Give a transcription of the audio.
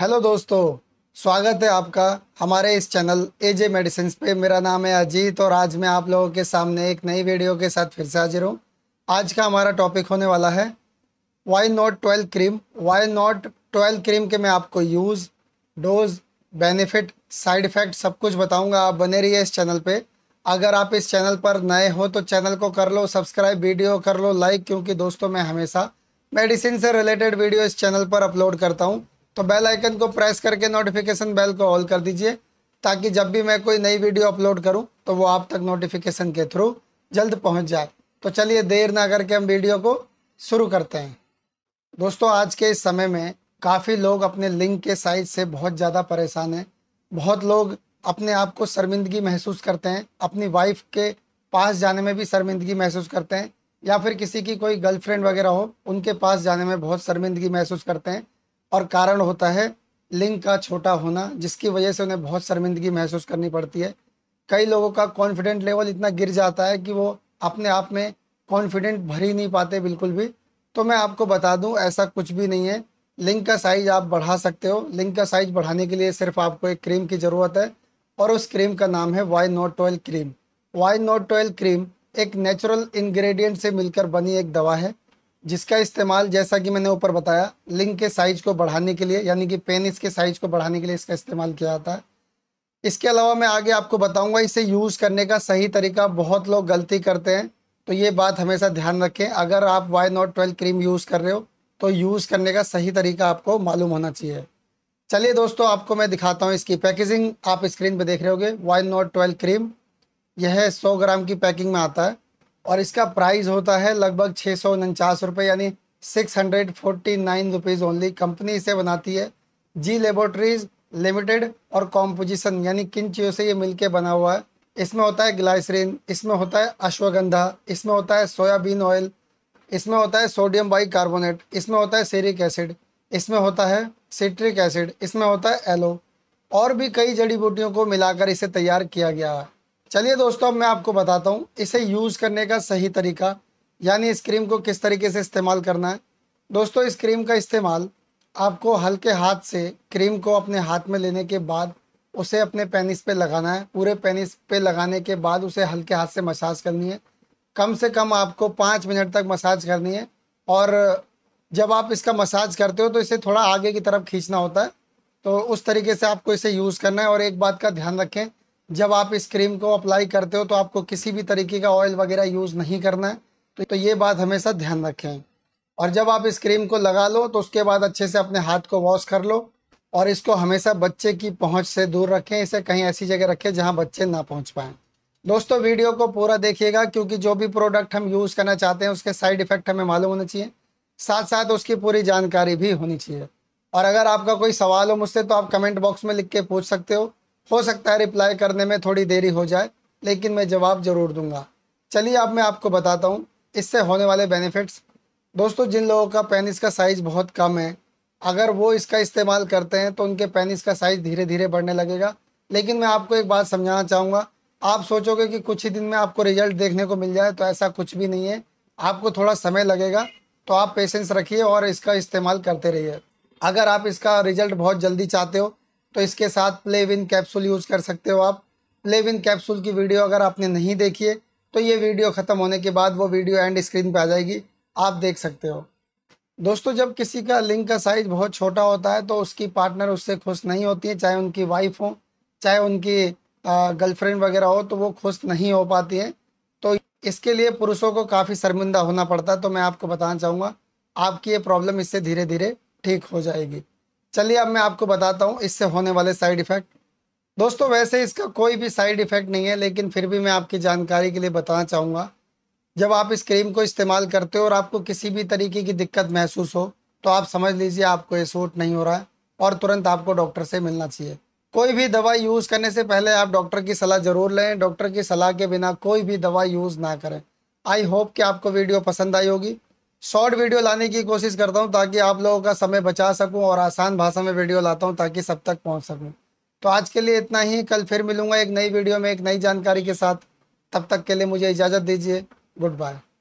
hello दोस्तों स्वागत है आपका हमारे इस चैनल एजे मेडिसिन पे मेरा नाम है अजीत और आज मैं आप लोगों के सामने एक नई वीडियो के साथ फिर से हाजिर हूँ आज का हमारा टॉपिक होने वाला है why not twelve cream why not twelve cream के मैं आपको use dose benefit side effect सब कुछ बताऊँगा आप बने रहिए इस चैनल पर अगर आप इस चैनल पर नए हो तो चैनल को कर लो सब्सक्राइब वीडियो कर लो लाइक क्योंकि दोस्तों मैं हमेशा मेडिसिन से रिलेटेड वीडियो इस चैनल पर अपलोड करता हूँ तो बेल आइकन को प्रेस करके नोटिफिकेशन बेल को ऑल कर दीजिए ताकि जब भी मैं कोई नई वीडियो अपलोड करूं तो वो आप तक नोटिफिकेशन के थ्रू जल्द पहुंच जाए तो चलिए देर ना करके हम वीडियो को शुरू करते हैं दोस्तों आज के इस समय में काफ़ी लोग अपने लिंक के साइज से बहुत ज़्यादा परेशान हैं बहुत लोग अपने आप को शर्मिंदगी महसूस करते हैं अपनी वाइफ के पास जाने में भी शर्मिंदगी महसूस करते हैं या फिर किसी की कोई गर्लफ्रेंड वगैरह हो उनके पास जाने में बहुत शर्मिंदगी महसूस करते हैं और कारण होता है लिंग का छोटा होना जिसकी वजह से उन्हें बहुत शर्मिंदगी महसूस करनी पड़ती है कई लोगों का कॉन्फिडेंट लेवल इतना गिर जाता है कि वो अपने आप में कॉन्फिडेंट भर ही नहीं पाते बिल्कुल भी तो मैं आपको बता दूं ऐसा कुछ भी नहीं है लिंक का साइज आप बढ़ा सकते हो लिंक का साइज बढ़ाने के लिए सिर्फ आपको एक क्रीम की ज़रूरत है और उस क्रीम का नाम है why not oil cream why not oil cream एक नेचुरल इंग्रेडिएंट से मिलकर बनी एक दवा है जिसका इस्तेमाल जैसा कि मैंने ऊपर बताया लिंक के साइज को बढ़ाने के लिए यानी कि पेन इसके साइज को बढ़ाने के लिए इसका इस्तेमाल किया जाता है इसके अलावा मैं आगे आपको बताऊंगा इसे यूज़ करने का सही तरीका बहुत लोग गलती करते हैं तो ये बात हमेशा ध्यान रखें अगर आप why not twelve cream use कर रहे हो तो यूज़ करने का सही तरीका आपको मालूम होना चाहिए चलिए दोस्तों आपको मैं दिखाता हूँ इसकी पैकेजिंग आप स्क्रीन पर देख रहे होगे वाई नॉट ट्वेल्व क्रीम यह सौ ग्राम की पैकिंग में आता है और इसका प्राइस होता है लगभग छः सौ उनचास रुपये यानी six hundred forty nine rupees only company इसे बनाती है जी लेबोरेटरीज लिमिटेड और कॉम्पोजिशन यानी किन चीज़ों से ये मिलके बना हुआ है इसमें होता है ग्लाइसरीन इसमें होता है अश्वगंधा इसमें होता है सोयाबीन ऑयल इसमें होता है सोडियम बाई कार्बोनेट इसमें होता है सीरिक एसिड इसमें होता है सिट्रिक एसिड इसमें होता है एलो और भी कई जड़ी बूटियों को मिलाकर इसे तैयार किया गया है चलिए दोस्तों अब मैं आपको बताता हूँ इसे यूज़ करने का सही तरीका यानी इस क्रीम को किस तरीके से इस्तेमाल करना है दोस्तों इस क्रीम का इस्तेमाल आपको हल्के हाथ से क्रीम को अपने हाथ में लेने के बाद उसे अपने पेनिस पे लगाना है पूरे पेनिस पे लगाने के बाद उसे हल्के हाथ से मसाज करनी है कम से कम आपको पाँच मिनट तक मसाज करनी है और जब आप इसका मसाज करते हो तो इसे थोड़ा आगे की तरफ खींचना होता है तो उस तरीके से आपको इसे यूज़ करना है और एक बात का ध्यान रखें जब आप इस क्रीम को अप्लाई करते हो तो आपको किसी भी तरीके का ऑयल वगैरह यूज़ नहीं करना है तो, तो ये बात हमेशा ध्यान रखें और जब आप इस क्रीम को लगा लो तो उसके बाद अच्छे से अपने हाथ को वॉश कर लो और इसको हमेशा बच्चे की पहुंच से दूर रखें इसे कहीं ऐसी जगह रखें जहां बच्चे ना पहुंच पाएं दोस्तों वीडियो को पूरा देखिएगा क्योंकि जो भी प्रोडक्ट हम यूज़ करना चाहते हैं उसके साइड इफ़ेक्ट हमें मालूम होना चाहिए साथ साथ उसकी पूरी जानकारी भी होनी चाहिए और अगर आपका कोई सवाल हो मुझसे तो आप कमेंट बॉक्स में लिख के पूछ सकते हो हो सकता है रिप्लाई करने में थोड़ी देरी हो जाए लेकिन मैं जवाब ज़रूर दूंगा चलिए अब मैं आपको बताता हूँ इससे होने वाले बेनिफिट्स दोस्तों जिन लोगों का पेनिस का साइज़ बहुत कम है अगर वो इसका इस्तेमाल करते हैं तो उनके पेनिस का साइज़ धीरे धीरे बढ़ने लगेगा लेकिन मैं आपको एक बात समझाना चाहूँगा आप सोचोगे कि कुछ ही दिन में आपको रिजल्ट देखने को मिल जाए तो ऐसा कुछ भी नहीं है आपको थोड़ा समय लगेगा तो आप पेशेंस रखिए और इसका इस्तेमाल करते रहिए अगर आप इसका रिजल्ट बहुत जल्दी चाहते हो तो इसके साथ प्ले विन कैप्सूल यूज़ कर सकते हो आप प्ले विन कैप्सूल की वीडियो अगर आपने नहीं देखी है तो ये वीडियो ख़त्म होने के बाद वो वीडियो एंड स्क्रीन पर आ जाएगी आप देख सकते हो दोस्तों जब किसी का लिंक का साइज़ बहुत छोटा होता है तो उसकी पार्टनर उससे खुश नहीं होती है चाहे उनकी वाइफ हो चाहे उनकी गर्लफ्रेंड वगैरह हो तो वो खुश नहीं हो पाती हैं तो इसके लिए पुरुषों को काफ़ी शर्मिंदा होना पड़ता है तो मैं आपको बताना चाहूँगा आपकी ये प्रॉब्लम इससे धीरे धीरे ठीक हो जाएगी चलिए अब मैं आपको बताता हूँ इससे होने वाले साइड इफ़ेक्ट दोस्तों वैसे इसका कोई भी साइड इफ़ेक्ट नहीं है लेकिन फिर भी मैं आपकी जानकारी के लिए बताना चाहूँगा जब आप इस क्रीम को इस्तेमाल करते हो और आपको किसी भी तरीके की दिक्कत महसूस हो तो आप समझ लीजिए आपको ये सूट नहीं हो रहा है और तुरंत आपको डॉक्टर से मिलना चाहिए कोई भी दवा यूज़ करने से पहले आप डॉक्टर की सलाह ज़रूर लें डॉक्टर की सलाह के बिना कोई भी दवा यूज़ ना करें आई होप कि आपको वीडियो पसंद आई होगी शॉर्ट वीडियो लाने की कोशिश करता हूँ ताकि आप लोगों का समय बचा सकूँ और आसान भाषा में वीडियो लाता हूँ ताकि सब तक पहुँच सकूँ तो आज के लिए इतना ही कल फिर मिलूंगा एक नई वीडियो में एक नई जानकारी के साथ तब तक के लिए मुझे इजाज़त दीजिए गुड बाय